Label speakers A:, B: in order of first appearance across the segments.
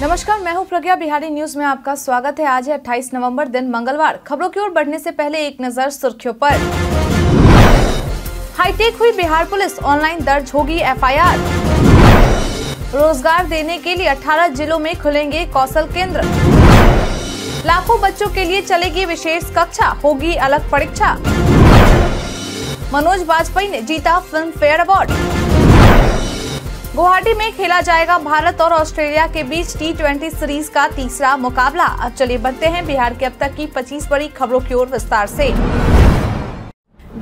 A: नमस्कार मैं हूं प्रज्ञा बिहारी न्यूज में आपका स्वागत है आज है 28 नवंबर दिन मंगलवार खबरों की ओर बढ़ने से पहले एक नजर सुर्खियों पर हाईटेक हुई बिहार पुलिस ऑनलाइन दर्ज होगी एफआईआर रोजगार देने के लिए 18 जिलों में खुलेंगे कौशल केंद्र लाखों बच्चों के लिए चलेगी विशेष कक्षा होगी अलग परीक्षा मनोज वाजपेयी ने जीता फिल्म फेयर अवार्ड गुवाहाटी में खेला जाएगा भारत और ऑस्ट्रेलिया के बीच टी सीरीज का तीसरा मुकाबला अब चलिए बनते हैं बिहार के अब तक की पच्चीस बड़ी खबरों की ओर विस्तार से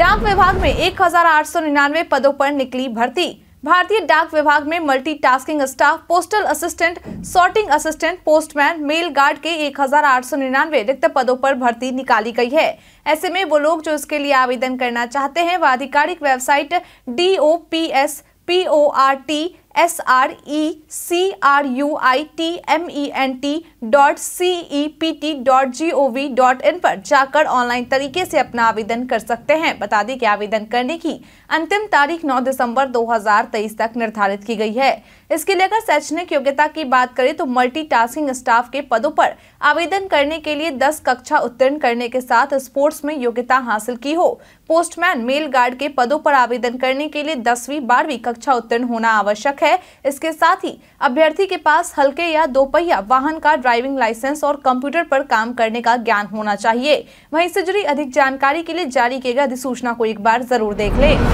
A: डाक विभाग में एक पदों पर निकली भर्ती भारतीय डाक विभाग में multitasking staff postal assistant sorting assistant postman mail guard के 1899 रिक्त पदों पर भर्ती निकाली गई है ऐसे में वो लोग जो इसके लिए आवेदन करना चाहते हैं वह आधिकारिक website D O P S P O R T S R E C R U I T M E N T dot C E P T dot G O V dot in पर जाकर online तरीके से अपना आवेदन कर सकते हैं बता दें कि आवेदन करने की अंतिम तारीख 9 दिसंबर 2023 तक निर्धारित की गई है इसके लिए अगर शैक्षणिक योग्यता की बात करें तो मल्टीटास्किंग स्टाफ के पदों पर आवेदन करने के लिए 10 कक्षा उत्तीर्ण करने के साथ स्पोर्ट्स में योग्यता हासिल की हो पोस्टमैन मेल गार्ड के पदों पर आवेदन करने के लिए दसवीं बारहवीं कक्षा उत्तीर्ण होना आवश्यक है इसके साथ ही अभ्यर्थी के पास हल्के या दोपहिया वाहन का ड्राइविंग लाइसेंस और कंप्यूटर पर काम करने का ज्ञान होना चाहिए वहीं से जुड़ी अधिक जानकारी के लिए जारी किए गए अधिसूचना को एक बार जरूर देख लें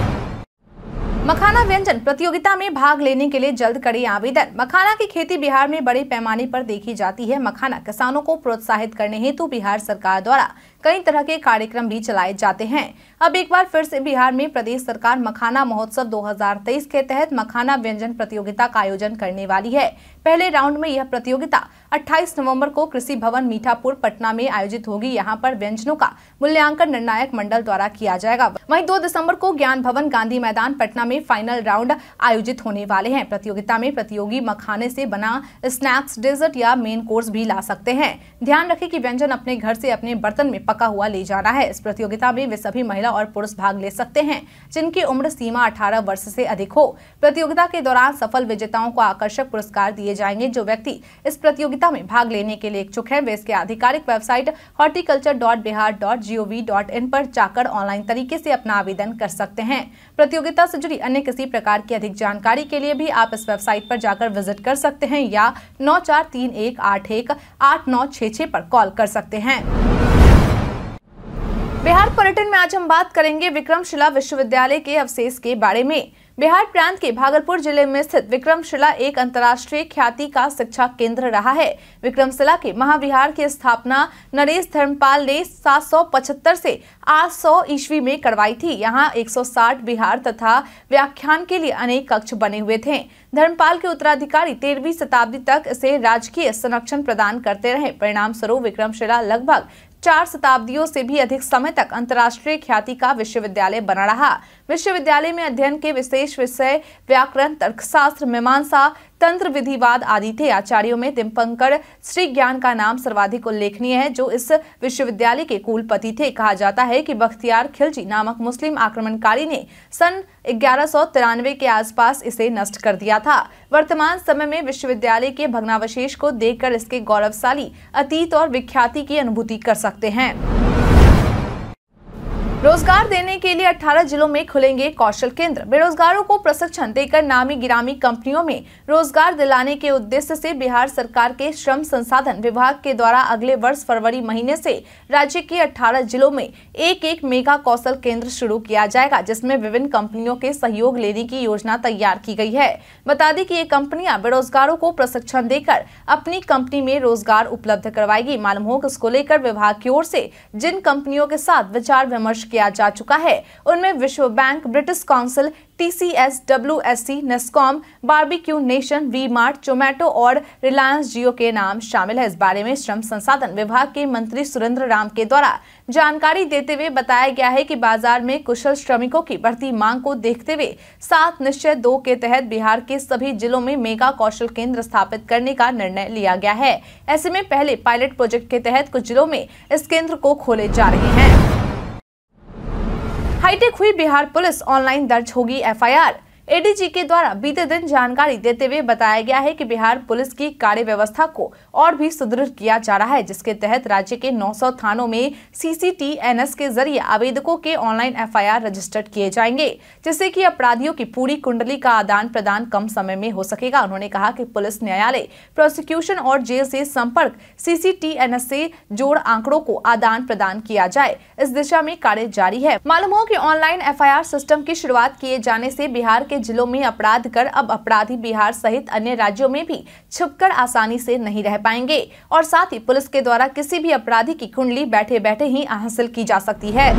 A: मखाना व्यंजन प्रतियोगिता में भाग लेने के लिए जल्द करें आवेदन मखाना की खेती बिहार में बड़े पैमाने पर देखी जाती है मखाना किसानों को प्रोत्साहित करने हेतु बिहार सरकार द्वारा कई तरह के कार्यक्रम भी चलाए जाते हैं अब एक बार फिर से बिहार में प्रदेश सरकार मखाना महोत्सव 2023 के तहत मखाना व्यंजन प्रतियोगिता का आयोजन करने वाली है पहले राउंड में यह प्रतियोगिता 28 नवंबर को कृषि भवन मीठापुर पटना में आयोजित होगी यहाँ पर व्यंजनों का मूल्यांकन निर्णायक मंडल द्वारा किया जाएगा वहीं दो दिसम्बर को ज्ञान भवन गांधी मैदान पटना में फाइनल राउंड आयोजित होने वाले हैं प्रतियोगिता में प्रतियोगी मखाने से बना स्नैक्स डेजर्ट या मेन कोर्स भी ला सकते हैं ध्यान रखें कि व्यंजन अपने घर से अपने बर्तन में पका हुआ ले जाना है इस प्रतियोगिता में वे सभी महिला और पुरुष भाग ले सकते हैं जिनकी उम्र सीमा अठारह वर्ष से अधिक हो प्रतियोगिता के दौरान सफल विजेताओं को आकर्षक पुरस्कार दिए जाएंगे जो व्यक्ति इस प्रतियोगिता में भाग लेने के लिए इच्छुक है वे इसके आधिकारिक website horticulture dot Bihar dot G पर जाकर ऑनलाइन तरीके से अपना आवेदन कर सकते हैं प्रतियोगिता से जुड़ी अन्य किसी प्रकार की अधिक जानकारी के लिए भी आप इस वेबसाइट पर जाकर विजिट कर सकते हैं या नौ चार तीन एक आठ एक आठ नौ छः छः पर कॉल कर सकते हैं बिहार पर्यटन में आज हम बात करेंगे विक्रमशिला विश्वविद्यालय के अवशेष के बारे में बिहार प्रांत के भागलपुर जिले में स्थित विक्रमशिला एक अंतर्राष्ट्रीय ख्याति का शिक्षा केंद्र रहा है विक्रमशिला के महाविहार की स्थापना नरेश धर्मपाल ने 775 से 800 ईस्वी में करवाई थी यहाँ 160 बिहार तथा व्याख्यान के लिए अनेक कक्ष बने हुए थे धर्मपाल के उत्तराधिकारी तेरहवीं शताब्दी तक इसे राजकीय संरक्षण प्रदान करते रहे परिणाम स्वरूप विक्रमशिला लगभग चार शताब्दियों से भी अधिक समय तक अंतर्राष्ट्रीय ख्याति का विश्वविद्यालय बना रहा विश्वविद्यालय में अध्ययन के विशेष विषय व्याकरण तर्कशास्त्र मीमांसा तंत्र विधिवाद आदि थे आचार्यों में दिमपंकर श्री ज्ञान का नाम सर्वाधिक उल्लेखनीय है जो इस विश्वविद्यालय के कुलपति थे कहा जाता है कि बख्तियार खिलजी नामक मुस्लिम आक्रमणकारी ने सन ग्यारह के आसपास इसे नष्ट कर दिया था वर्तमान समय में विश्वविद्यालय के भग्नावशेष को देखकर इसके गौरवशाली अतीत और विख्याति की अनुभूति कर सकते हैं रोजगार देने के लिए 18 जिलों में खुलेंगे कौशल केंद्र बेरोजगारों को प्रशिक्षण देकर नामी गिरामी कंपनियों में रोजगार दिलाने के उद्देश्य से बिहार सरकार के श्रम संसाधन विभाग के द्वारा अगले वर्ष फरवरी महीने से राज्य के 18 जिलों में एक एक मेगा कौशल केंद्र शुरू किया जाएगा जिसमें विभिन्न कंपनियों के सहयोग लेने की योजना तैयार की गयी है बता दें की ये कंपनियाँ बेरोजगारों को प्रशिक्षण देकर अपनी कंपनी में रोजगार उपलब्ध करवाएगी मालूम हो इसको लेकर विभाग की ओर ऐसी जिन कंपनियों के साथ विचार विमर्श किया जा चुका है उनमें विश्व bank British Council TCS C NASSCOM Barbeque Nation V Mart Zomato और रिलायंस जियो के नाम शामिल है इस बारे में श्रम संसाधन विभाग के मंत्री सुरेंद्र राम के द्वारा जानकारी देते हुए बताया गया है कि बाजार में कुशल श्रमिकों की बढ़ती मांग को देखते हुए सात निश्चय दो के तहत बिहार के सभी जिलों में मेगा कौशल केंद्र स्थापित करने का निर्णय लिया गया है ऐसे में पहले पायलट प्रोजेक्ट के तहत कुछ जिलों में इस केंद्र को खोले जा रहे हैं हाईटेक हुई बिहार पुलिस ऑनलाइन दर्ज होगी एफआईआर एडीजी के द्वारा बीते दिन जानकारी देते हुए बताया गया है कि बिहार पुलिस की कार्य व्यवस्था को और भी सुदृढ़ किया जा रहा है जिसके तहत राज्य के 900 थानों में सीसीटीएनएस के जरिए आवेदकों के ऑनलाइन एफआईआर रजिस्टर्ड किए जाएंगे जिससे कि अपराधियों की पूरी कुंडली का आदान प्रदान कम समय में हो सकेगा उन्होंने कहा की पुलिस न्यायालय प्रोसिक्यूशन और जेल से संपर्क सीसीटीएनएस से जोड़ आंकड़ों को आदान प्रदान किया जाए इस दिशा में कार्य जारी है मालूम हो की ऑनलाइन एफ सिस्टम की शुरुआत किए जाने ऐसी बिहार के जिलों में अपराध कर अब अपराधी बिहार सहित अन्य राज्यों में भी छिपकर आसानी से नहीं रह पाएंगे और साथ ही पुलिस के द्वारा किसी भी अपराधी की कुंडली बैठे बैठे ही हासिल की जा सकती है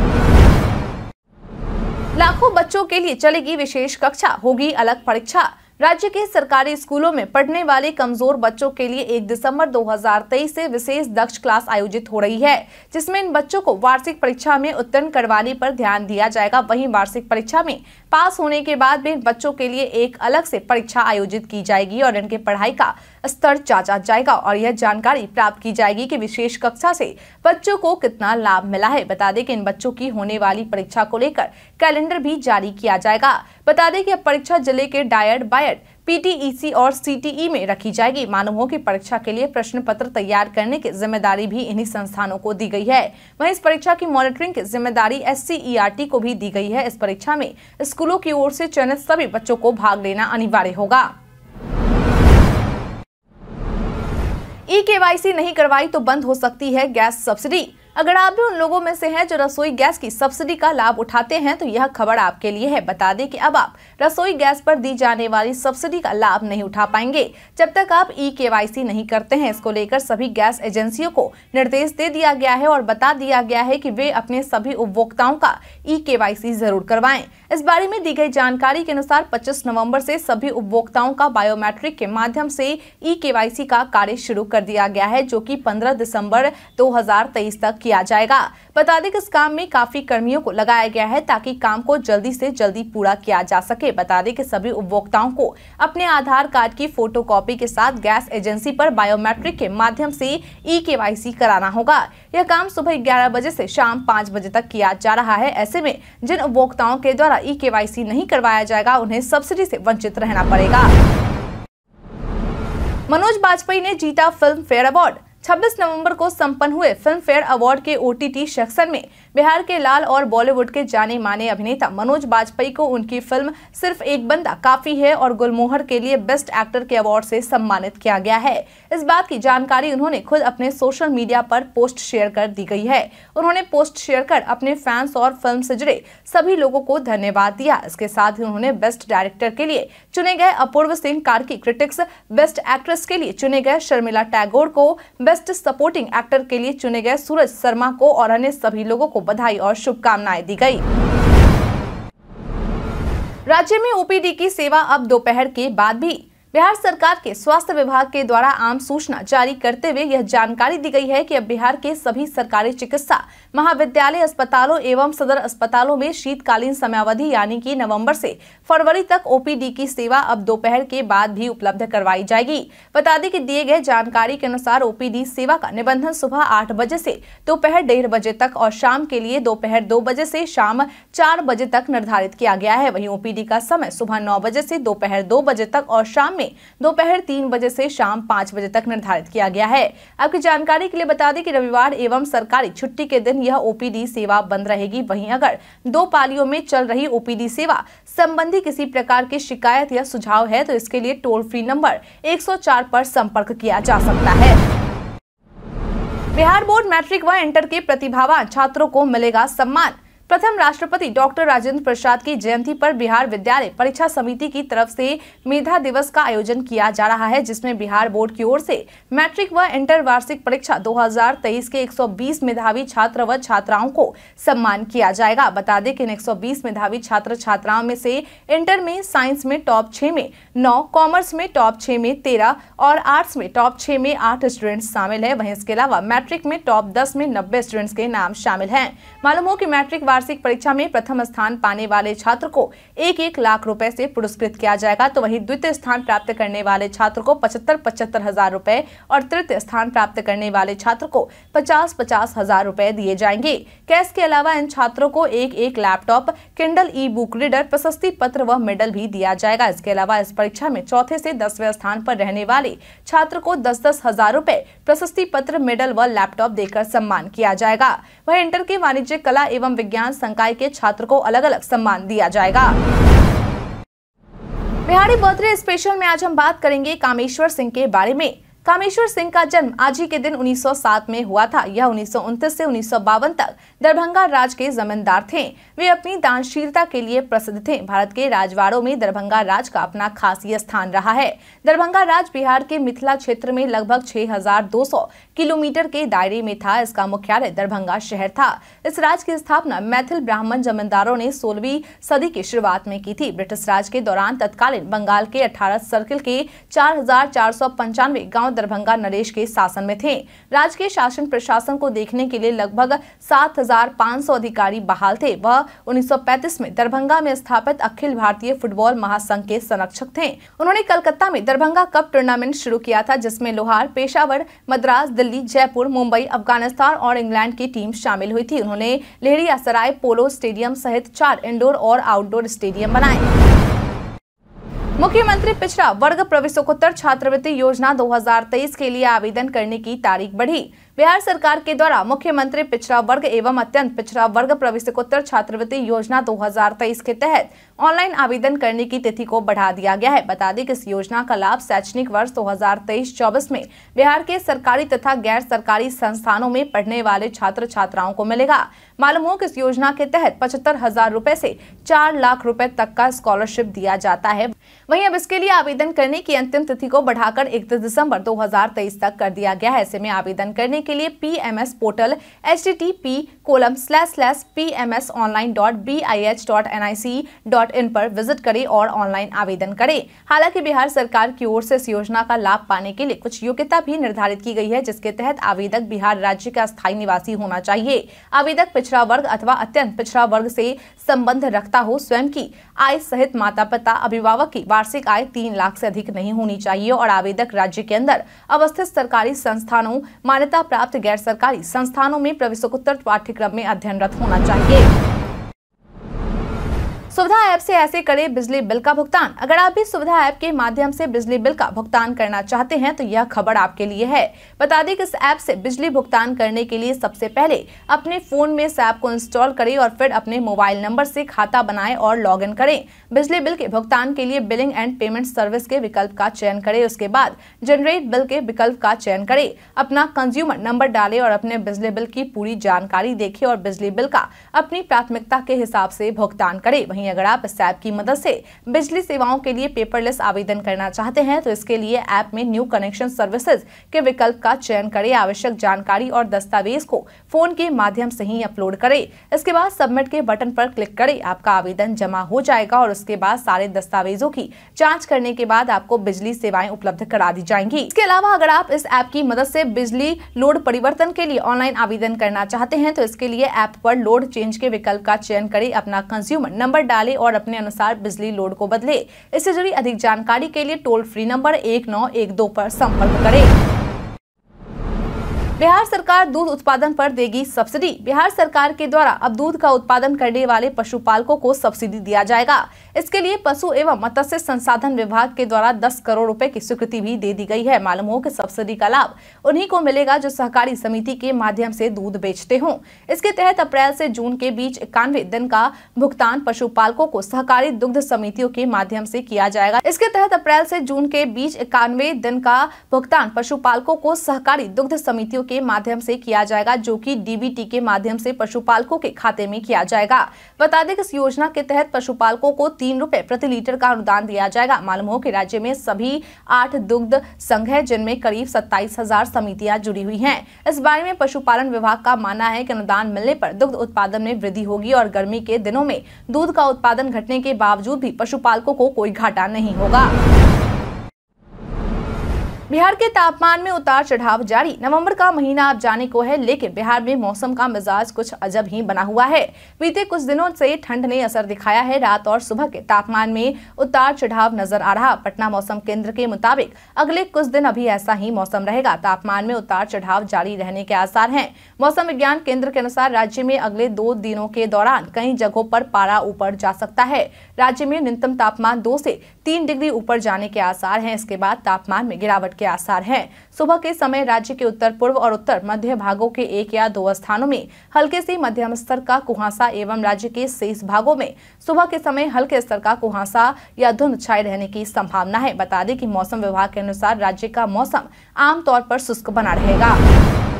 A: लाखों बच्चों के लिए चलेगी विशेष कक्षा होगी अलग परीक्षा राज्य के सरकारी स्कूलों में पढ़ने वाले कमजोर बच्चों के लिए 1 दिसंबर 2023 से विशेष दक्ष क्लास आयोजित हो रही है जिसमें इन बच्चों को वार्षिक परीक्षा में उत्तीर्ण करवाने पर ध्यान दिया जाएगा वहीं वार्षिक परीक्षा में पास होने के बाद भी इन बच्चों के लिए एक अलग से परीक्षा आयोजित की जाएगी और इनके पढ़ाई का स्तर जांचा जाएगा और यह जानकारी प्राप्त की जाएगी की विशेष कक्षा से बच्चों को कितना लाभ मिला है बता दें की इन बच्चों की होने वाली परीक्षा को लेकर कैलेंडर भी जारी किया जाएगा बता दें की अब परीक्षा जिले के डायर बाई शिकायत पीटीईसी और सीटीई में रखी जाएगी मालूम हो कि परीक्षा के लिए प्रश्न पत्र तैयार करने की जिम्मेदारी भी इन्हीं संस्थानों को दी गई है वहीं इस परीक्षा की मॉनिटरिंग की जिम्मेदारी एस को भी दी गई है इस परीक्षा में स्कूलों की ओर से चयनित सभी बच्चों को भाग लेना अनिवार्य होगा ई के नहीं करवाई तो बंद हो सकती है गैस सब्सिडी अगर आप भी उन लोगों में से हैं जो रसोई गैस की सब्सिडी का लाभ उठाते हैं तो यह खबर आपके लिए है बता दें कि अब आप रसोई गैस पर दी जाने वाली सब्सिडी का लाभ नहीं उठा पाएंगे जब तक आप ई के नहीं करते हैं इसको लेकर सभी गैस एजेंसियों को निर्देश दे दिया गया है और बता दिया गया है की वे अपने सभी उपभोक्ताओं का ई के जरूर करवाए इस बारे में दी गई जानकारी के अनुसार पच्चीस नवम्बर ऐसी सभी उपभोक्ताओं का बायोमेट्रिक के माध्यम ऐसी ई के का कार्य शुरू कर दिया गया है जो की पंद्रह दिसम्बर दो तक किया जाएगा बता दें कि इस काम में काफी कर्मियों को लगाया गया है ताकि काम को जल्दी से जल्दी पूरा किया जा सके बता दें कि सभी उपभोक्ताओं को अपने आधार कार्ड की फोटोकॉपी के साथ गैस एजेंसी पर बायोमेट्रिक के माध्यम से ई के कराना होगा यह काम सुबह ग्यारह बजे से शाम पाँच बजे तक किया जा रहा है ऐसे में जिन उपभोक्ताओं के द्वारा ई के नहीं करवाया जाएगा उन्हें सब्सिडी ऐसी वंचित रहना पड़ेगा मनोज बाजपेयी ने जीता फिल्म फेयर अवार्ड 26 नवंबर को संपन्न हुए फिल्म फेयर अवार्ड के ओटीटी सेक्शन में बिहार के लाल और बॉलीवुड के जाने माने अभिनेता मनोज बाजपेयी को उनकी फिल्म सिर्फ एक बंदा काफी है और गुलमोहर के लिए बेस्ट एक्टर के अवार्ड से सम्मानित किया गया है इस बात की जानकारी उन्होंने खुद अपने सोशल मीडिया पर पोस्ट शेयर कर दी गई है उन्होंने पोस्ट शेयर कर अपने फैंस और फिल्म से जुड़े सभी लोगों को धन्यवाद दिया इसके साथ ही उन्होंने बेस्ट डायरेक्टर के लिए चुने गए Apurva Singh Karki critics best actress के लिए चुने गए शर्मिला टैगोर को बेस्ट सपोर्टिंग एक्टर के लिए चुने गए सूरज शर्मा को और अन्य सभी लोगों को बधाई और शुभकामनाएं दी गई राज्य में ओपीडी की सेवा अब दोपहर के बाद भी बिहार सरकार के स्वास्थ्य विभाग के द्वारा आम सूचना जारी करते हुए यह जानकारी दी गई है कि अब बिहार के सभी सरकारी चिकित्सा महाविद्यालय अस्पतालों एवं सदर अस्पतालों में शीतकालीन समयावधि यानी कि नवंबर से फरवरी तक ओपीडी की सेवा अब दोपहर के बाद भी उपलब्ध करवाई जाएगी बता दें कि दिए गए जानकारी के अनुसार ओपीडी सेवा का निबंधन सुबह आठ बजे ऐसी दोपहर डेढ़ बजे तक और शाम के लिए दोपहर दो बजे ऐसी शाम चार बजे तक निर्धारित किया गया है वही ओपीडी का समय सुबह नौ बजे ऐसी दोपहर दो बजे तक और शाम में दोपहर तीन बजे से शाम पाँच बजे तक निर्धारित किया गया है आपकी जानकारी के लिए बता दें कि रविवार एवं सरकारी छुट्टी के दिन यह ओपीडी सेवा बंद रहेगी वहीं अगर दो पालियों में चल रही ओपीडी सेवा संबंधी किसी प्रकार की शिकायत या सुझाव है तो इसके लिए टोल फ्री नंबर एक सौ संपर्क किया जा सकता है बिहार बोर्ड मैट्रिक व इंटर के प्रतिभावान छात्रों को मिलेगा सम्मान प्रथम राष्ट्रपति डॉक्टर राजेंद्र प्रसाद की जयंती पर बिहार विद्यालय परीक्षा समिति की तरफ से मेधा दिवस का आयोजन किया जा रहा है जिसमें बिहार बोर्ड की ओर से मैट्रिक व इंटर वार्षिक परीक्षा 2023 के 120 मेधावी छात्र व छात्राओं को सम्मान किया जाएगा बता दें कि इन 120 मेधावी छात्र छात्राओं में से इंटर में साइंस में टॉप छः में नौ कॉमर्स में टॉप छह में तेरह और आर्ट्स में टॉप छह में आठ स्टूडेंट्स शामिल है वहीं इसके अलावा मैट्रिक में टॉप दस में नब्बे स्टूडेंट्स के नाम शामिल है मालूम हो की मैट्रिक वार्षिक परीक्षा में प्रथम स्थान पाने वाले छात्र को एक एक लाख रुपए से पुरस्कृत किया जाएगा तो वहीं द्वितीय स्थान प्राप्त करने वाले छात्र को पचहत्तर पचहत्तर हजार रुपए और तृतीय स्थान प्राप्त करने वाले छात्र को पचास पचास हजार रुपए दिए जाएंगे कैश के अलावा इन छात्रों को एक एक laptop Kindle e book reader प्रशस्ति पत्र व मेडल भी दिया जाएगा इसके अलावा इस परीक्षा में चौथे से दसवें स्थान पर रहने वाले छात्र को दस दस हजार रूपए प्रशस्ति पत्र मेडल व लैपटॉप देकर सम्मान किया जाएगा वह इंटर के वाणिज्य कला एवं विज्ञान कल्याण संकाय के छात्र को अलग अलग सम्मान दिया जाएगा बिहारी बर्थडे स्पेशल में आज हम बात करेंगे कामेश्वर सिंह के बारे में कामेश्वर सिंह का जन्म आज ही के दिन 1907 में हुआ था यह उन्नीस से उन्नीस तक दरभंगा राज के जमींदार थे वे अपनी दानशीलता के लिए प्रसिद्ध थे भारत के राजवाड़ों में दरभंगा राज का अपना खास स्थान रहा है दरभंगा राज बिहार के मिथिला क्षेत्र में लगभग 6,200 किलोमीटर के दायरे में था इसका मुख्यालय दरभंगा शहर था इस राज की स्थापना मैथिल ब्राह्मण जमींदारों ने सोलहवीं सदी की शुरुआत में की थी ब्रिटिश राज के दौरान तत्कालीन बंगाल के अठारह सर्किल के चार गांव दरभंगा नरेश के शासन में थे राज्य के शासन प्रशासन को देखने के लिए लगभग 7,500 अधिकारी बहाल थे वह 1935 में दरभंगा में स्थापित अखिल भारतीय फुटबॉल महासंघ के संरक्षक थे उन्होंने कलकत्ता में दरभंगा कप टूर्नामेंट शुरू किया था जिसमे लोहार पेशावर मद्रास दिल्ली जयपुर मुंबई अफगानिस्तान और इंग्लैंड की टीम शामिल हुई थी उन्होंने लेहरिया सराय पोलो स्टेडियम सहित चार इंडोर और आउटडोर स्टेडियम बनाए मुख्यमंत्री पिछड़ा वर्ग प्रवेशोत्तर छात्रवृत्ति योजना 2023 के लिए आवेदन करने की तारीख बढ़ी बिहार सरकार के द्वारा मुख्यमंत्री पिछड़ा वर्ग एवं अत्यंत पिछड़ा वर्ग प्रवेशकोत्तर छात्रवृत्ति योजना 2023 के तहत ऑनलाइन आवेदन करने की तिथि को बढ़ा दिया गया है बता दें कि इस योजना का लाभ शैक्षणिक वर्ष 2023-24 में बिहार के सरकारी तथा गैर सरकारी संस्थानों में पढ़ने वाले छात्र छात्राओं को मिलेगा मालूम हो कि इस योजना के तहत पचहत्तर हजार रूपए ऐसी चार लाख रूपए तक का स्कॉलरशिप दिया जाता है वहीं अब इसके लिए आवेदन करने की अंतिम तिथि को बढ़ाकर इकतीस दिसंबर 2023 तक कर दिया गया है ऐसे में आवेदन करने के लिए P M S portal H T T P colon slash slash P M S online dot B I H dot N I C dot in पर विजिट करें और ऑनलाइन आवेदन करें हालांकि बिहार सरकार की ओर से इस योजना का लाभ पाने के लिए कुछ योग्यता भी निर्धारित की गई है जिसके तहत आवेदक बिहार राज्य का स्थायी निवासी होना चाहिए आवेदक पिछड़ा वर्ग अथवा अत्यंत पिछड़ा वर्ग से संबंध रखता हो स्वयं की आय सहित माता पिता अभिभावक की वार्षिक आय तीन लाख से अधिक नहीं होनी चाहिए और आवेदक राज्य के अंदर अवस्थित सरकारी संस्थानों मान्यता प्राप्त गैर सरकारी संस्थानों में प्रवेशोत्तर पाठ्यक्रम में अध्ययनरत होना चाहिए सुविधा ऐप से ऐसे करें बिजली बिल का भुगतान अगर आप भी सुविधा ऐप के माध्यम से बिजली बिल का भुगतान करना चाहते हैं तो यह खबर आपके लिए है बता दें कि इस ऐप से बिजली भुगतान करने के लिए सबसे पहले अपने फोन में इस ऐप को इंस्टॉल करें और फिर अपने मोबाइल नंबर से खाता बनाएं और लॉग इन करें बिजली बिल के भुगतान के लिए बिलिंग एंड पेमेंट सर्विस के विकल्प का चयन करे उसके बाद जनरेट बिल के विकल्प का चयन करे अपना कंज्यूमर नंबर डाले और अपने बिजली बिल की पूरी जानकारी देखे और बिजली बिल का अपनी प्राथमिकता के हिसाब से भुगतान करे वही वहीं अगर आप इस ऐप की मदद से बिजली सेवाओं के लिए पेपरलेस आवेदन करना चाहते हैं तो इसके लिए ऐप में न्यू कनेक्शन सर्विसेज के विकल्प का चयन करें आवश्यक जानकारी और दस्तावेज को फोन के माध्यम से ही अपलोड करें इसके बाद सबमिट के बटन पर क्लिक करें आपका आवेदन जमा हो जाएगा और उसके बाद सारे दस्तावेजों की जाँच करने के बाद आपको बिजली सेवाएं उपलब्ध करा दी जाएंगी इसके अलावा अगर आप इस ऐप की मदद से बिजली लोड परिवर्तन के लिए ऑनलाइन आवेदन करना चाहते हैं तो इसके लिए ऐप पर लोड चेंज के विकल्प का चयन करें अपना कंज्यूमर नंबर डाले और अपने अनुसार बिजली लोड को बदले इससे जुड़ी अधिक जानकारी के लिए टोल फ्री नंबर एक नौ एक दो पर संपर्क करें बिहार सरकार दूध उत्पादन पर देगी सब्सिडी बिहार सरकार के द्वारा अब दूध का उत्पादन करने वाले पशुपालकों को सब्सिडी दिया जाएगा इसके लिए पशु एवं मत्स्य संसाधन विभाग के द्वारा 10 करोड़ रुपए की स्वीकृति भी दे दी गई है मालूम हो कि सब्सिडी का लाभ उन्हीं को मिलेगा जो सहकारी समिति के माध्यम से दूध बेचते हों इसके तहत अप्रैल से जून के बीच इक्यानवे दिन का भुगतान पशुपालकों को सहकारी दुग्ध समितियों के माध्यम से किया जाएगा इसके तहत अप्रैल से जून के बीच इक्यानवे दिन का भुगतान पशुपालकों को सहकारी दुग्ध समितियों के के माध्यम से किया जाएगा जो कि डीबीटी के माध्यम से पशुपालकों के खाते में किया जाएगा बता दें कि इस योजना के तहत पशुपालकों को तीन रूपए प्रति लीटर का अनुदान दिया जाएगा मालूम हो कि राज्य में सभी आठ दुग्ध संघ है जिनमें करीब सत्ताईस हजार समितियां जुड़ी हुई है इस बारे में पशुपालन विभाग का मानना है की अनुदान मिलने आरोप दुग्ध उत्पादन में वृद्धि होगी और गर्मी के दिनों में दूध का उत्पादन घटने के बावजूद भी पशुपालकों को कोई घाटा नहीं होगा बिहार के तापमान में उतार चढ़ाव जारी नवंबर का महीना अब जाने को है लेकिन बिहार में मौसम का मिजाज कुछ अजब ही बना हुआ है बीते कुछ दिनों से ठंड ने असर दिखाया है रात और सुबह के तापमान में उतार चढ़ाव नजर आ रहा पटना मौसम केंद्र के मुताबिक अगले कुछ दिन अभी ऐसा ही मौसम रहेगा तापमान में उतार चढ़ाव जारी रहने के आसार है मौसम विज्ञान केंद्र के अनुसार राज्य में अगले दो दिनों के दौरान कई जगहों पर पारा ऊपर जा सकता है राज्य में न्यूनतम तापमान दो से तीन डिग्री ऊपर जाने के आसार है इसके बाद तापमान में गिरावट के आसार हैं सुबह के समय राज्य के उत्तर पूर्व और उत्तर मध्य भागों के एक या दो स्थानों में हल्के से मध्यम स्तर का कुहासा एवं राज्य के शेष भागों में सुबह के समय हल्के स्तर का कुहासा या धुंध छाए रहने की संभावना है बता दें कि मौसम विभाग के अनुसार राज्य का मौसम आमतौर पर शुष्क बना रहेगा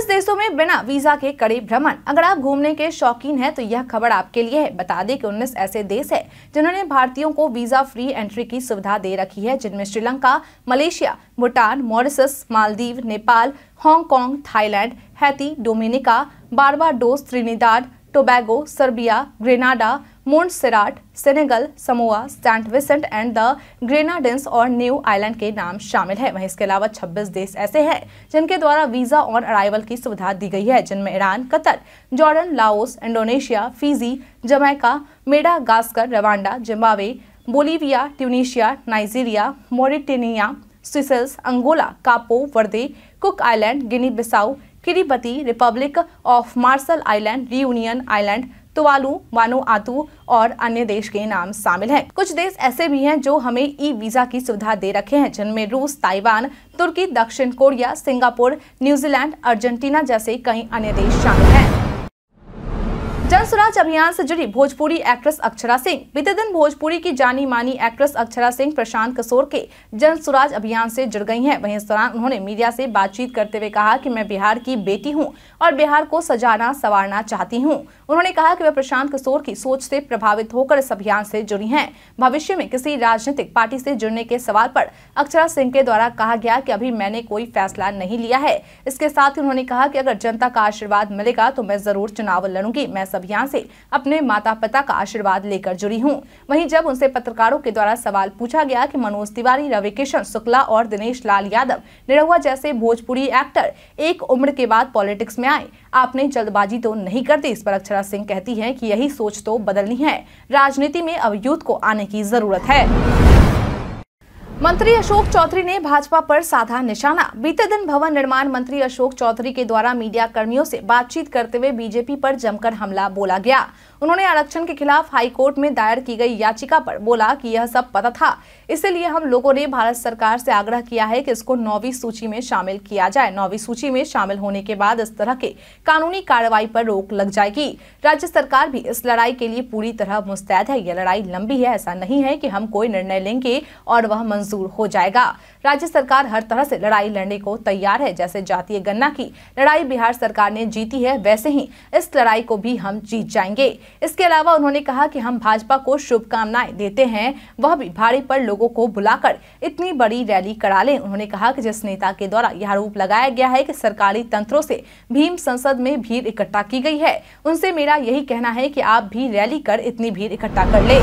A: ब्रिक्स देशों में बिना वीजा के कड़े भ्रमण अगर आप घूमने के शौकीन हैं तो यह खबर आपके लिए है बता दें कि 19 ऐसे देश हैं जिन्होंने भारतीयों को वीजा फ्री एंट्री की सुविधा दे रखी है जिनमें Sri Lanka Malaysia Bhutan Mauritius Maldives Nepal Hong Kong Thailand Haiti Dominica Barbados Trinidad Tobago Serbia Grenada Montserrat Senegal Samoa Saint Vincent and the Grenadines और न्यू आइलैंड के नाम शामिल है वहीं इसके अलावा 26 देश ऐसे हैं जिनके द्वारा वीजा ऑन अराइवल की सुविधा दी गई है जिनमें Iran Qatar Jordan Laos Indonesia Fiji Jamaica Madagascar Rwanda Zimbabwe Bolivia Tunisia Nigeria Mauritania Seychelles Angola Cabo Verde Cook Island Guinea Bissau Kiribati Republic of Marshall Island Reunion Island Tuvalu आतु और अन्य देश के नाम शामिल हैं कुछ देश ऐसे भी हैं जो हमें ई वीजा की सुविधा दे रखे हैं जिनमें रूस ताइवान तुर्की दक्षिण कोरिया सिंगापुर न्यूजीलैंड अर्जेंटीना जैसे कई अन्य देश शामिल हैं जन स्वराज अभियान से जुड़ी भोजपुरी एक्ट्रेस अक्षरा सिंह बीते दिन भोजपुरी की जानी मानी एक्ट्रेस अक्षरा सिंह प्रशांत कसोर के जन स्वराज अभियान से जुड़ गई हैं वहीं इस दौरान उन्होंने मीडिया से बातचीत करते हुए कहा कि मैं बिहार की बेटी हूं और बिहार को सजाना संवारना चाहती हूं उन्होंने कहा कि वह प्रशांत किशोर की सोच ऐसी प्रभावित होकर इस अभियान ऐसी जुड़ी है भविष्य में किसी राजनीतिक पार्टी ऐसी जुड़ने के सवाल आरोप अक्षरा सिंह के द्वारा कहा गया की अभी मैंने कोई फैसला नहीं लिया है इसके साथ ही उन्होंने कहा की अगर जनता का आशीर्वाद मिलेगा तो मैं जरूर चुनाव लड़ूंगी मैं अभियान से अपने माता पिता का आशीर्वाद लेकर जुड़ी हूँ वहीं जब उनसे पत्रकारों के द्वारा सवाल पूछा गया कि मनोज तिवारी रवि किशन शुक्ला और दिनेश लाल यादव निरहुआ जैसे भोजपुरी एक्टर एक उम्र के बाद पॉलिटिक्स में आए आपने जल्दबाजी तो नहीं करती इस पर अक्षरा सिंह कहती है की यही सोच तो बदलनी है राजनीति में अब को आने की जरूरत है मंत्री अशोक चौधरी ने भाजपा पर साधा निशाना बीते दिन भवन निर्माण मंत्री अशोक चौधरी के द्वारा मीडिया कर्मियों से बातचीत करते हुए बीजेपी पर जमकर हमला बोला गया उन्होंने आरक्षण के खिलाफ हाईकोर्ट में दायर की गई याचिका पर बोला कि यह सब पता था इसलिए हम लोगों ने भारत सरकार से आग्रह किया है कि इसको नौवीं सूची में शामिल किया जाए नौवीं सूची में शामिल होने के बाद इस तरह के कानूनी कार्रवाई पर रोक लग जाएगी राज्य सरकार भी इस लड़ाई के लिए पूरी तरह मुस्तैद है यह लड़ाई लंबी है ऐसा नहीं है कि हम कोई निर्णय लेंगे और वह मंजूर हो जाएगा राज्य सरकार हर तरह से लड़ाई लड़ने को तैयार है जैसे जातीय गन्ना की लड़ाई बिहार सरकार ने जीती है वैसे ही इस लड़ाई को भी हम जीत जाएंगे इसके अलावा उन्होंने कहा कि हम भाजपा को शुभकामनाएं देते हैं वह भी भाड़ी पर लोगों को बुलाकर इतनी बड़ी रैली करा ले उन्होंने कहा कि जिस नेता के द्वारा यह आरोप लगाया गया है कि सरकारी तंत्रों से भीम संसद में भीड़ इकट्ठा की गई है उनसे मेरा यही कहना है कि आप भी रैली कर इतनी भीड़ इकट्ठा कर ले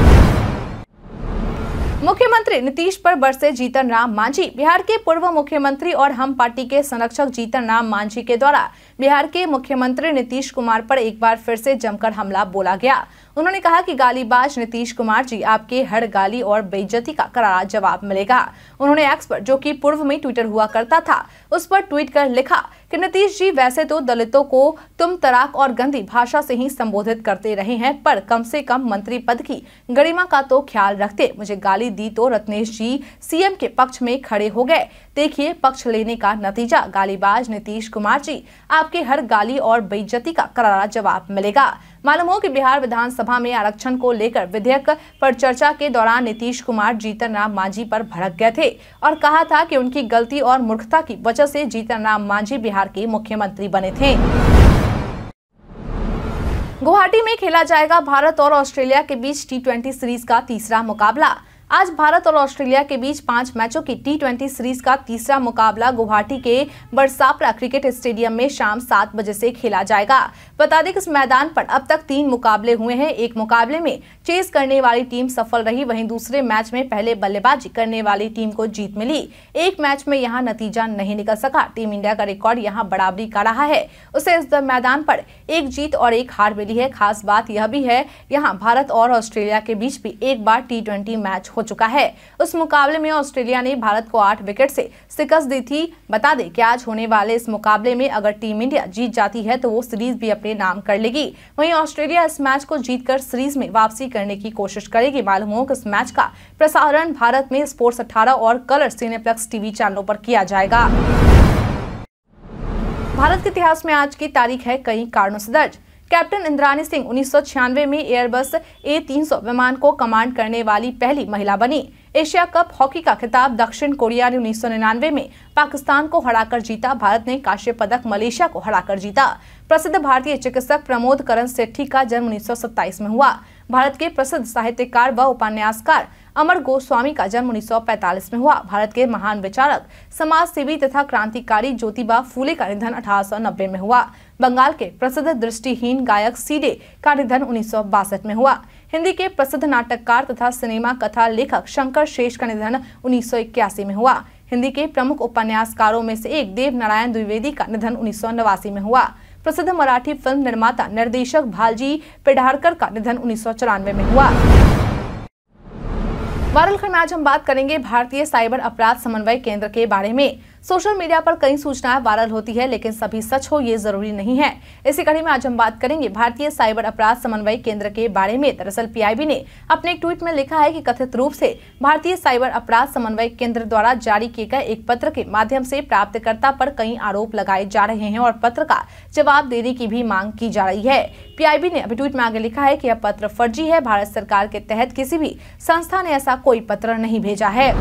A: मुख्यमंत्री नीतीश पर बरसे जीतन राम मांझी बिहार के पूर्व मुख्यमंत्री और हम पार्टी के संरक्षक जीतन राम मांझी के द्वारा बिहार के मुख्यमंत्री नीतीश कुमार पर एक बार फिर से जमकर हमला बोला गया उन्होंने कहा कि गालीबाज नीतीश कुमार जी आपके हर गाली और बेइज्जती का करारा जवाब मिलेगा उन्होंने एक्स पर जो कि पूर्व में ट्विटर हुआ करता था उस पर ट्वीट कर लिखा कि नीतीश जी वैसे तो दलितों को तुम तराक और गंदी भाषा से ही संबोधित करते रहे हैं पर कम से कम मंत्री पद की गरिमा का तो ख्याल रखते मुझे गाली दी तो रत्नेश जी सीएम के पक्ष में खड़े हो गए देखिए पक्ष लेने का नतीजा गालीबाज नीतीश कुमार जी आपके हर गाली और बेइज्जती का करारा जवाब मिलेगा मालूम हो कि बिहार विधानसभा में आरक्षण को लेकर विधेयक पर चर्चा के दौरान नीतीश कुमार जीतन राम मांझी पर भड़क गए थे और कहा था कि उनकी गलती और मूर्खता की वजह से जीतन राम मांझी बिहार के मुख्यमंत्री बने थे गुवाहाटी में खेला जाएगा भारत और ऑस्ट्रेलिया के बीच टी सीरीज का तीसरा मुकाबला आज भारत और ऑस्ट्रेलिया के बीच पांच मैचों की टी सीरीज का तीसरा मुकाबला गुवाहाटी के बरसापरा क्रिकेट स्टेडियम में शाम सात बजे से खेला जाएगा बता दें कि इस मैदान पर अब तक तीन मुकाबले हुए हैं एक मुकाबले में चेस करने वाली टीम सफल रही वहीं दूसरे मैच में पहले बल्लेबाजी करने वाली टीम को जीत मिली एक मैच में यहाँ नतीजा नहीं निकल सका टीम इंडिया का रिकॉर्ड यहाँ बराबरी का रहा है उसे इस मैदान पर एक जीत और एक हार मिली है खास बात यह भी है यहाँ भारत और ऑस्ट्रेलिया के बीच भी एक बार टी मैच हो चुका है उस मुकाबले में ऑस्ट्रेलिया ने भारत को आठ विकेट से शिकस्त दी थी बता दें कि आज होने वाले इस मुकाबले में अगर टीम इंडिया जीत जाती है तो वो सीरीज भी अपने नाम कर लेगी वहीं ऑस्ट्रेलिया इस मैच को जीतकर सीरीज में वापसी करने की कोशिश करेगी मालूम हो कि इस मैच का प्रसारण भारत में स्पोर्ट्स 18 और कलर सिनेप्लेक्स टीवी चैनलों पर किया जाएगा भारत के इतिहास में आज की तारीख है कई कारणों से दर्ज कैप्टन इंद्रानी सिंह उन्नीस में एयरबस ए तीन विमान को कमांड करने वाली पहली महिला बनी एशिया कप हॉकी का खिताब दक्षिण कोरिया ने उन्नीस में पाकिस्तान को हराकर जीता भारत ने काश्य पदक मलेशिया को हराकर जीता प्रसिद्ध भारतीय चिकित्सक प्रमोद करण सेठी का जन्म उन्नीस में हुआ भारत के प्रसिद्ध साहित्यकार व उपन्यासकार अमर गोस्वामी का जन्म 1945 में हुआ भारत के महान विचारक समाज सेवी तथा क्रांतिकारी ज्योतिबा फूले का निधन अठारह में हुआ बंगाल के प्रसिद्ध दृष्टिहीन गायक सीडे का निधन उन्नीस में हुआ हिंदी के प्रसिद्ध नाटककार तथा सिनेमा कथा लेखक शंकर शेष का निधन उन्नीस में हुआ हिंदी के प्रमुख उपन्यासकारों में से एक देव नारायण द्विवेदी का निधन उन्नीस में हुआ प्रसिद्ध मराठी फिल्म निर्माता निर्देशक भालजी पेडारकर का निधन उन्नीस में हुआ वायरल खंड में आज हम बात करेंगे भारतीय साइबर अपराध समन्वय केंद्र के बारे में सोशल मीडिया पर कई सूचनाएं वायरल होती है लेकिन सभी सच हो ये जरूरी नहीं है इसी कड़ी में आज हम बात करेंगे भारतीय साइबर अपराध समन्वय केंद्र के बारे में दरअसल पीआईबी ने अपने एक ट्वीट में लिखा है कि कथित रूप से भारतीय साइबर अपराध समन्वय केंद्र द्वारा जारी किए गए एक पत्र के माध्यम से प्राप्तकर्ता पर कई आरोप लगाए जा रहे हैं और पत्र का जवाब देने की भी मांग की जा रही है पीआईबी ने अभी ट्वीट में आगे लिखा है की यह पत्र फर्जी है भारत सरकार के तहत किसी भी संस्था ने ऐसा कोई पत्र नहीं भेजा है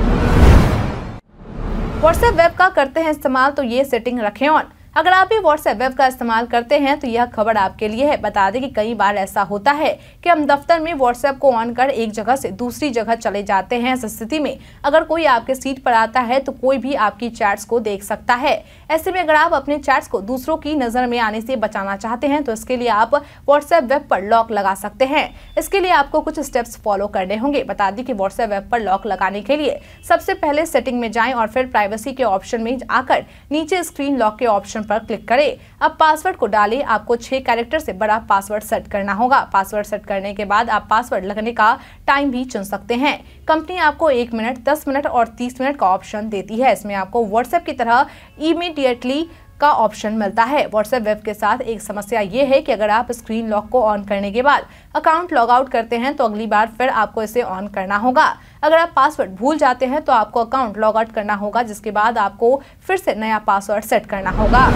A: व्हाट्सएप वेब का करते हैं इस्तेमाल तो ये सेटिंग रखें ऑन अगर आप भी व्हाट्सएप वेब का इस्तेमाल करते हैं तो यह खबर आपके लिए है बता दें कि कई बार ऐसा होता है कि हम दफ्तर में व्हाट्सएप को ऑन कर एक जगह से दूसरी जगह चले जाते हैं ऐसी स्थिति में अगर कोई आपके सीट पर आता है तो कोई भी आपकी चैट्स को देख सकता है ऐसे में अगर आप अपने चैट्स को दूसरों की नज़र में आने से बचाना चाहते हैं तो इसके लिए आप व्हाट्सएप वेब पर लॉक लगा सकते हैं इसके लिए आपको कुछ स्टेप्स फॉलो करने होंगे बता दें कि व्हाट्सएप वेब पर लॉक लगाने के लिए सबसे पहले सेटिंग में जाए और फिर प्राइवेसी के ऑप्शन में आकर नीचे स्क्रीन लॉक के ऑप्शन पर क्लिक करे अब पासवर्ड को डाले आपको छह कैरेक्टर से बड़ा पासवर्ड सेट करना होगा पासवर्ड सेट करने के बाद आप पासवर्ड लगने का टाइम भी चुन सकते हैं कंपनी आपको एक मिनट दस मिनट और तीस मिनट का ऑप्शन देती है इसमें आपको व्हाट्सएप की तरह ईमेल इमीडिएटली का ऑप्शन मिलता है व्हाट्सएप वेब के साथ एक समस्या ये है कि अगर आप स्क्रीन लॉक को ऑन करने के बाद अकाउंट लॉग आउट करते हैं तो अगली बार फिर आपको इसे ऑन करना होगा अगर आप पासवर्ड भूल जाते हैं तो आपको अकाउंट लॉग आउट करना होगा जिसके बाद आपको फिर से नया पासवर्ड सेट करना होगा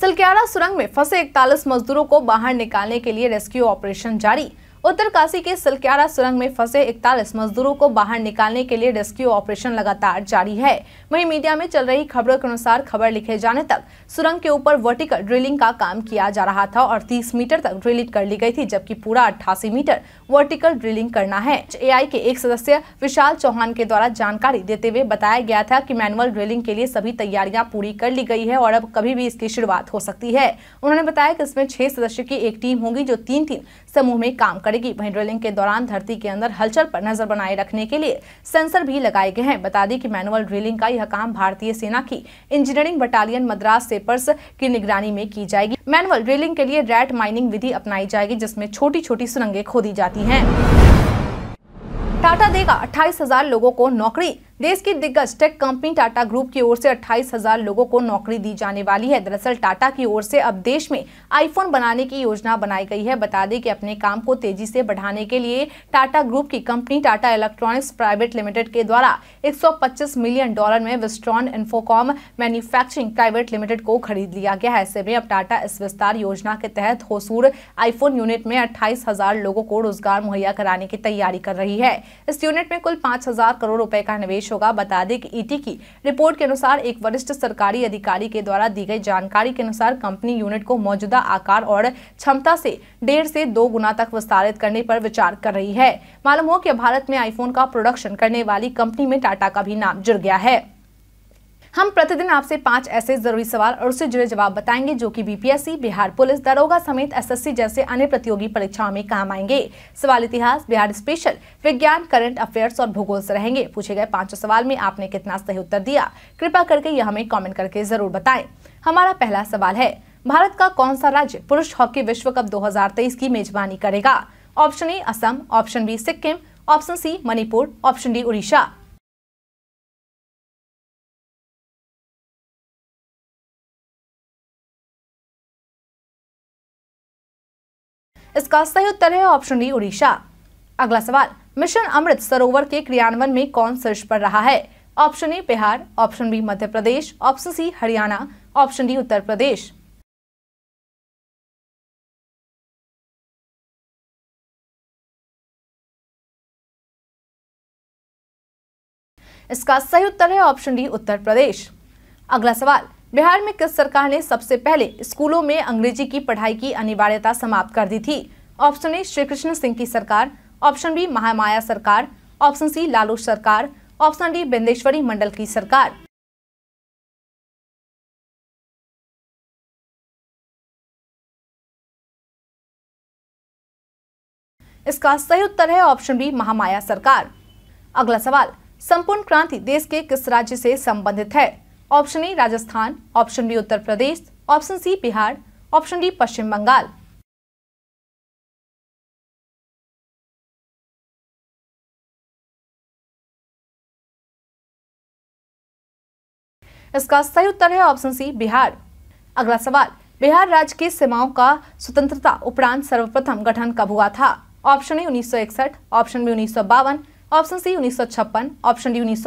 A: सलक्यारा सुरंग में फंसे इकतालीस मजदूरों को बाहर निकालने के लिए रेस्क्यू ऑपरेशन जारी उत्तरकाशी के सिलक्यारा सुरंग में फंसे इकतालीस मजदूरों को बाहर निकालने के लिए रेस्क्यू ऑपरेशन लगातार जारी है वही मीडिया में चल रही खबरों के अनुसार खबर लिखे जाने तक सुरंग के ऊपर वर्टिकल ड्रिलिंग का काम किया जा रहा था और 30 मीटर तक ड्रिलिंग कर ली गई थी जबकि पूरा अट्ठासी मीटर वर्टिकल ड्रिलिंग करना है ए के एक सदस्य विशाल चौहान के द्वारा जानकारी देते हुए बताया गया था की मैनुअल ड्रिलिंग के लिए सभी तैयारियाँ पूरी कर ली गई है और अब कभी भी इसकी शुरुआत हो सकती है उन्होंने बताया की इसमें छह सदस्य की एक टीम होगी जो तीन तीन समूह में काम कर करेगी वहीं ड्रिलिंग के दौरान धरती के अंदर हलचल पर नजर बनाए रखने के लिए सेंसर भी लगाए गए हैं बता दें कि मैनुअल ड्रिलिंग का यह काम भारतीय सेना की इंजीनियरिंग बटालियन मद्रास सेपर्स की निगरानी में की जाएगी मैनुअल ड्रिलिंग के लिए रैट माइनिंग विधि अपनाई जाएगी जिसमे छोटी छोटी सुरंगे खोदी जाती है टाटा देगा अट्ठाईस हजार लोगों को नौकरी देश की दिग्गज टेक कंपनी टाटा ग्रुप की ओर से 28,000 लोगों को नौकरी दी जाने वाली है दरअसल टाटा की ओर से अब देश में आईफोन बनाने की योजना बनाई गई है बता दें कि अपने काम को तेजी से बढ़ाने के लिए टाटा ग्रुप की company Tata Electronics Private Limited के द्वारा 125 मिलियन डॉलर में Wistron Infocomm Manufacturing Private Limited को खरीद लिया गया है ऐसे में अब टाटा इस विस्तार योजना के तहत होसूर आईफोन यूनिट में अट्ठाईस लोगों को रोजगार मुहैया कराने की तैयारी कर रही है इस यूनिट में कुल पांच करोड़ रुपए का निवेश होगा बता दें कि ईटी e की रिपोर्ट के अनुसार एक वरिष्ठ सरकारी अधिकारी के द्वारा दी गई जानकारी के अनुसार कंपनी यूनिट को मौजूदा आकार और क्षमता से डेढ़ से दो गुना तक विस्तारित करने पर विचार कर रही है मालूम हो कि भारत में आईफोन का प्रोडक्शन करने वाली कंपनी में टाटा का भी नाम जुड़ गया है हम प्रतिदिन आपसे पांच ऐसे जरूरी सवाल और उससे जुड़े जवाब बताएंगे जो कि बीपीएससी बिहार पुलिस दरोगा समेत एसएससी जैसे अन्य प्रतियोगी परीक्षाओं में काम आएंगे सवाल इतिहास बिहार स्पेशल विज्ञान करंट अफेयर्स और भूगोल से रहेंगे पूछे गए पांचों सवाल में आपने कितना सही उत्तर दिया कृपा करके यह हमें कॉमेंट करके जरूर बताए हमारा पहला सवाल है भारत का कौन सा राज्य पुरुष हॉकी विश्व कप दो की मेजबानी करेगा option A Assam option B Sikkim option C Manipur option D Orissa इसका सही उत्तर है ऑप्शन डी उड़ीसा अगला सवाल मिशन अमृत सरोवर के क्रियान्वयन में कौन शीर्ष पर रहा है option A Bihar option B Madhya Pradesh option C Haryana option D Uttar Pradesh इसका सही उत्तर है ऑप्शन डी उत्तर प्रदेश अगला सवाल बिहार में किस सरकार ने सबसे पहले स्कूलों में अंग्रेजी की पढ़ाई की अनिवार्यता समाप्त कर दी थी ऑप्शन ए श्री कृष्ण सिंह की सरकार ऑप्शन बी महामाया सरकार ऑप्शन सी लालू सरकार ऑप्शन डी बिंदेश्वरी मंडल की सरकार इसका सही उत्तर है ऑप्शन बी महामाया सरकार अगला सवाल संपूर्ण क्रांति देश के किस राज्य से संबंधित है option A Rajasthan option B Uttar Pradesh option C Bihar option D Paschim Bengal इसका सही उत्तर है ऑप्शन सी बिहार अगला सवाल बिहार राज्य की सीमाओं का स्वतंत्रता उपरांत सर्वप्रथम गठन कब हुआ था ऑप्शन ए उन्नीस ऑप्शन बी उन्नीस ऑप्शन सी उन्नीस ऑप्शन डी उन्नीस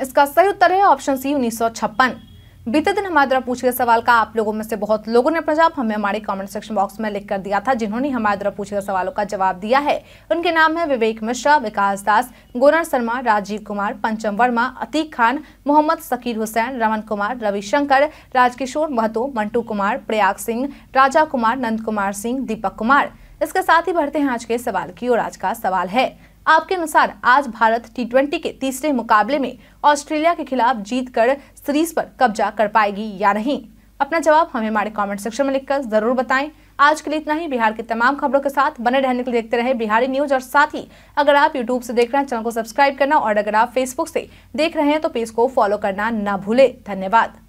A: इसका सही उत्तर है ऑप्शन सी उन्नीस बीते दिन हमारे द्वारा पूछे गए सवाल का आप लोगों में से बहुत लोगों ने अपना जवाब हमें हमारे कमेंट सेक्शन बॉक्स में लिख कर दिया था जिन्होंने हमारे द्वारा पूछे गए सवालों का जवाब दिया है उनके नाम है विवेक मिश्रा विकास दास गोनर शर्मा राजीव कुमार पंचम वर्मा अतीक खान मोहम्मद सकीर हुसैन रमन कुमार रविशंकर राजकिशोर महतो मंटू कुमार प्रयाग सिंह राजा कुमार नंद कुमार सिंह दीपक कुमार इसके साथ ही बढ़ते हैं आज के सवाल की और आज का सवाल है आपके अनुसार आज भारत टी के तीसरे मुकाबले में ऑस्ट्रेलिया के खिलाफ जीत कर सीरीज पर कब्जा कर पाएगी या नहीं अपना जवाब हमें हमारे कमेंट सेक्शन में लिखकर जरूर बताएं आज के लिए इतना ही बिहार के तमाम खबरों के साथ बने रहने के लिए देखते रहे बिहारी न्यूज और साथ ही अगर आप यूट्यूब से देख रहे हैं चैनल को सब्सक्राइब करना और अगर आप फेसबुक से देख रहे हैं तो पेज को फॉलो करना न भूले धन्यवाद